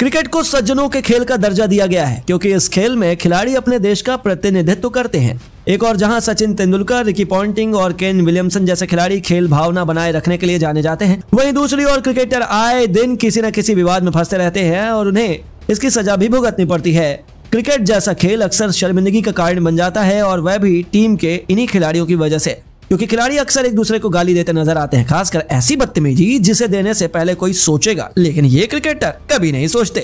cricket को सज्जनों के खेल का दर्जा दिया गया है क्योंकि इस खेल में खिलाड़ी अपने देश का प्रतिनिधित्व करते हैं एक और जहां सचिन तेंदुलकर रिकी पॉन्टिंग और केन विलियमसन जैसे खिलाड़ी खेल भावना बनाए रखने के लिए जाने जाते हैं वहीं दूसरी ओर क्रिकेटर आए दिन किसी न किसी विवाद में फंसते रहते हैं और उन्हें इसकी सजा भी भुगतनी पड़ती है क्रिकेट जैसा खेल अक्सर शर्मिंदगी का कारण बन जाता है और वह भी टीम के इन्हीं खिलाड़ियों की वजह से क्योंकि खिलाड़ी अक्सर एक दूसरे को गाली देते नजर आते हैं खासकर ऐसी बदतमीजी जिसे देने से पहले कोई सोचेगा लेकिन ये क्रिकेटर कभी नहीं सोचते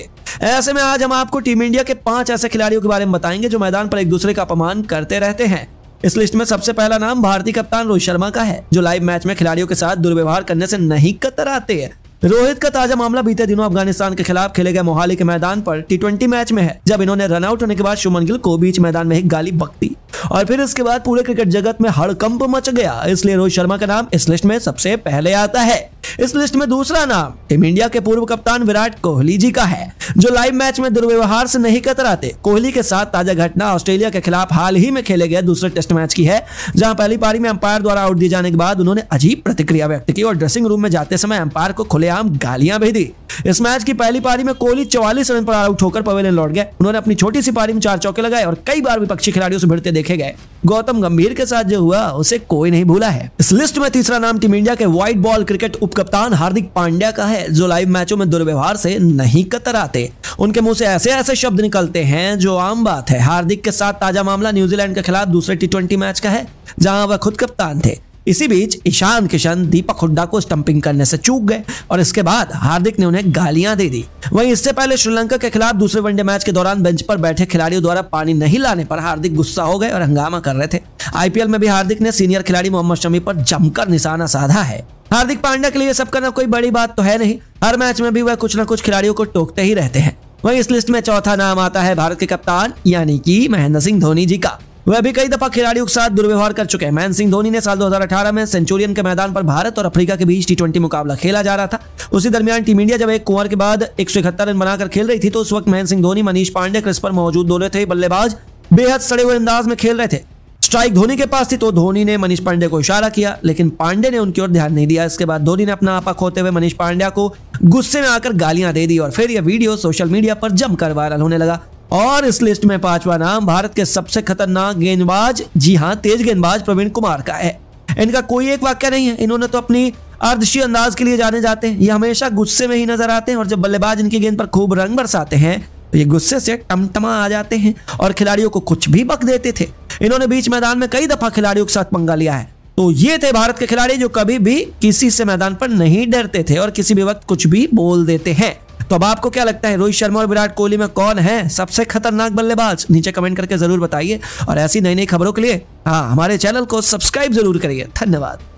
ऐसे में आज हम आपको टीम इंडिया के पांच ऐसे खिलाड़ियों के बारे में बताएंगे जो मैदान पर एक दूसरे का अपमान करते रहते हैं इस लिस्ट में सबसे पहला नाम भारतीय कप्तान रोहित शर्मा का है जो लाइव मैच में खिलाड़ियों के साथ दुर्व्यवहार करने से नहीं कतराते हैं रोहित का ताजा मामला बीते दिनों अफगानिस्तान के खिलाफ खेले गए मोहाली के मैदान पर टी मैच में है जब इन्होंने रनआउट होने के बाद शुमन गिल को बीच मैदान में ही गाली बकती और फिर इसके बाद पूरे क्रिकेट जगत में हड़कंप मच गया इसलिए रोहित शर्मा का नाम इस लिस्ट में सबसे पहले आता है इस लिस्ट में दूसरा नाम टीम इंडिया के पूर्व कप्तान विराट कोहली जी का है जो लाइव मैच में दुर्व्यवहार से नहीं कतराते कोहली के साथ ताजा घटना ऑस्ट्रेलिया के खिलाफ हाल ही में खेले गए दूसरे टेस्ट मैच की है जहां पहली पारी में अंपायर द्वारा आउट दिए जाने के बाद उन्होंने अजीब प्रतिक्रिया व्यक्त की और ड्रेसिंग रूम में जाते समय अंपायर को खुलेआम गालियां भी दी इस मैच की पहली पारी में कोहली चौवालीस रन पर आउट होकर पवेलियन लौट गए उन्होंने अपनी छोटी सी पारी में चार चौके लगाए और कई बार विपक्षी खिलाड़ियों से भिड़ते देखे गए गौतम गंभीर के साथ जो हुआ उसे कोई नहीं भूला है इस लिस्ट में तीसरा नाम टीम इंडिया के व्हाइट बॉल क्रिकेट उपकप्तान हार्दिक पांड्या का है जो लाइव मैचों में दुर्व्यवहार से नहीं कतराते उनके मुंह से ऐसे ऐसे शब्द निकलते हैं जो आम बात है हार्दिक के साथ ताजा मामला न्यूजीलैंड के खिलाफ दूसरे टी मैच का है जहां वह खुद कप्तान थे इसी बीच ईशान किशन दीपक हुड्डा को स्टंपिंग करने से चूक गए और इसके बाद हार्दिक ने उन्हें गालियां दे दी वहीं इससे पहले श्रीलंका के खिलाफ दूसरे वनडे मैच के दौरान बेंच पर बैठे खिलाड़ियों द्वारा पानी नहीं लाने पर हार्दिक गुस्सा हो गए और हंगामा कर रहे थे आईपीएल में भी हार्दिक ने सीनियर खिलाड़ी मोहम्मद शमी पर जमकर निशाना साधा है हार्दिक पांड्या के लिए सब करना कोई बड़ी बात तो है नहीं हर मैच में भी वह कुछ न कुछ खिलाड़ियों को टोकते ही रहते हैं वहीं इस लिस्ट में चौथा नाम आता है भारत के कप्तान यानी कि महेंद्र सिंह धोनी जी का वह भी कई दफा खिलाड़ियों के साथ दुर्व्यवहार कर चुके हैं महेंद्र सिंह धोनी ने साल 2018 में सेंचुरियन के मैदान पर भारत और अफ्रीका के बीच टी मुकाबला खेला जा रहा था उसी दरमियान टीम इंडिया जब एक कुंवर के बाद एक रन बनाकर खेल रही थी तो उस वक्त महेंद्र सिंह धोनी मनीष पांडे क्रिस पर मौजूद दोनों थे बल्लेबाज बेहद सड़े हुए अंदाज में खेल रहे थे स्ट्राइक धोनी के पास थी तो धोनी ने मनीष पांडे को इशारा किया लेकिन पांडे ने उनकी ओर ध्यान नहीं दिया इसके बाद धोनी ने अपना आपा खोते हुए मनीष पांड्या को गुस्से में आकर गालियां दे दी और फिर यह वीडियो सोशल मीडिया पर जमकर वायरल होने लगा और इस लिस्ट में पांचवा नाम भारत के सबसे खतरनाक गेंदबाज जी हाँ तेज गेंदबाज प्रवीण कुमार का है इनका कोई एक वाक्य नहीं है इन्होंने तो अपनी अर्धशी अंदाज के लिए जाने जाते हैं ये हमेशा गुस्से में ही नजर आते हैं और जब बल्लेबाज इनकी गेंद पर खूब रंग बरसाते हैं तो ये गुस्से से टमटमा आ जाते हैं और खिलाड़ियों को कुछ भी बक देते थे इन्होंने बीच मैदान में कई दफा खिलाड़ियों के साथ पंगा लिया है तो ये थे भारत के खिलाड़ी जो कभी भी किसी से मैदान पर नहीं डरते थे और किसी भी वक्त कुछ भी बोल देते हैं तो अब आपको क्या लगता है रोहित शर्मा और विराट कोहली में कौन है सबसे खतरनाक बल्लेबाज नीचे कमेंट करके जरूर बताइए और ऐसी नई नई खबरों के लिए हाँ हमारे चैनल को सब्सक्राइब जरूर करिए धन्यवाद